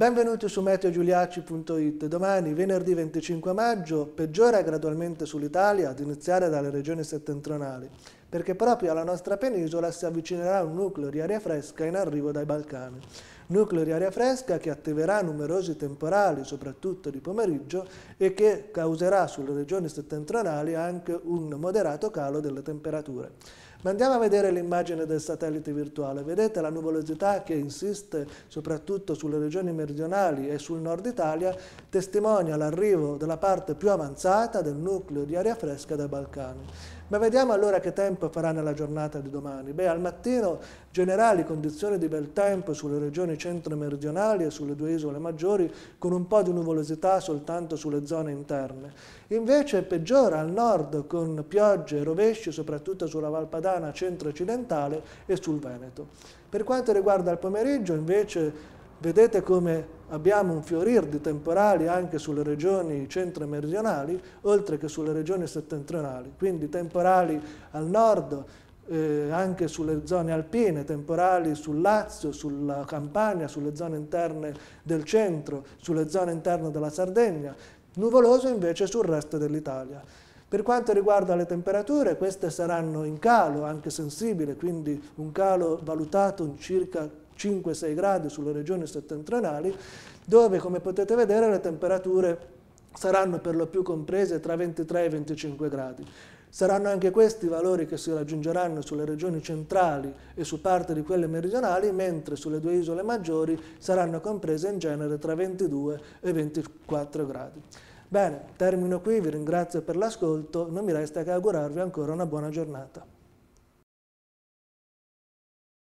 Benvenuti su meteogiuliacci.it. Domani, venerdì 25 maggio, peggiora gradualmente sull'Italia, ad iniziare dalle regioni settentrionali, perché proprio alla nostra penisola si avvicinerà un nucleo di aria fresca in arrivo dai Balcani nucleo di aria fresca che attiverà numerosi temporali, soprattutto di pomeriggio, e che causerà sulle regioni settentrionali anche un moderato calo delle temperature. Ma andiamo a vedere l'immagine del satellite virtuale. Vedete la nuvolosità che insiste soprattutto sulle regioni meridionali e sul nord Italia testimonia l'arrivo della parte più avanzata del nucleo di aria fresca dai Balcani. Ma vediamo allora che tempo farà nella giornata di domani. Beh, al mattino generali condizioni di bel tempo sulle regioni centro-meridionali e sulle due isole maggiori, con un po' di nuvolosità soltanto sulle zone interne. Invece peggiora al nord con piogge e rovesci, soprattutto sulla Valpadana centro-occidentale e sul Veneto. Per quanto riguarda il pomeriggio, invece, vedete come abbiamo un fiorir di temporali anche sulle regioni centro-meridionali, oltre che sulle regioni settentrionali, quindi temporali al nord, eh, anche sulle zone alpine, temporali sul Lazio, sulla Campania, sulle zone interne del centro, sulle zone interne della Sardegna, nuvoloso invece sul resto dell'Italia. Per quanto riguarda le temperature, queste saranno in calo, anche sensibile, quindi un calo valutato in circa 5-6 gradi sulle regioni settentrionali, dove come potete vedere le temperature saranno per lo più comprese tra 23 e 25 gradi. Saranno anche questi i valori che si raggiungeranno sulle regioni centrali e su parte di quelle meridionali, mentre sulle due isole maggiori saranno comprese in genere tra 22 e 24 gradi. Bene, termino qui, vi ringrazio per l'ascolto, non mi resta che augurarvi ancora una buona giornata.